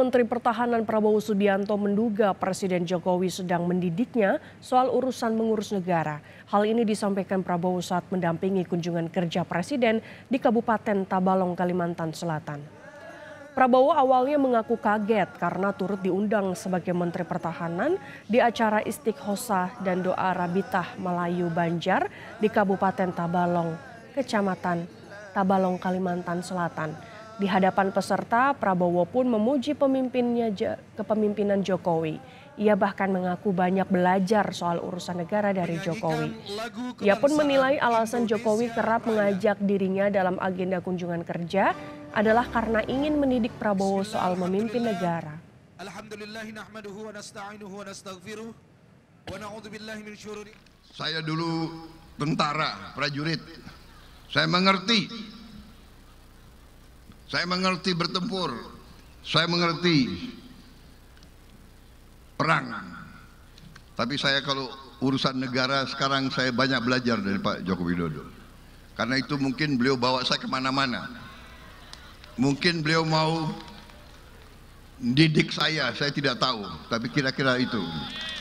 Menteri Pertahanan Prabowo Subianto menduga Presiden Jokowi sedang mendidiknya soal urusan mengurus negara. Hal ini disampaikan Prabowo saat mendampingi kunjungan kerja Presiden di Kabupaten Tabalong, Kalimantan Selatan. Prabowo awalnya mengaku kaget karena turut diundang sebagai Menteri Pertahanan di acara Istiqhosa dan Doa Rabitah Melayu Banjar di Kabupaten Tabalong, Kecamatan Tabalong, Kalimantan Selatan. Di hadapan peserta, Prabowo pun memuji pemimpinnya kepemimpinan Jokowi. Ia bahkan mengaku banyak belajar soal urusan negara dari Jokowi. Ia pun menilai alasan Jokowi kerap mengajak dirinya dalam agenda kunjungan kerja adalah karena ingin mendidik Prabowo soal memimpin negara. Saya dulu tentara, prajurit. Saya mengerti saya mengerti bertempur. Saya mengerti perang. Tapi saya kalau urusan negara sekarang saya banyak belajar dari Pak Joko Widodo. Karena itu mungkin beliau bawa saya kemana-mana. Mungkin beliau mau didik saya, saya tidak tahu. Tapi kira-kira itu.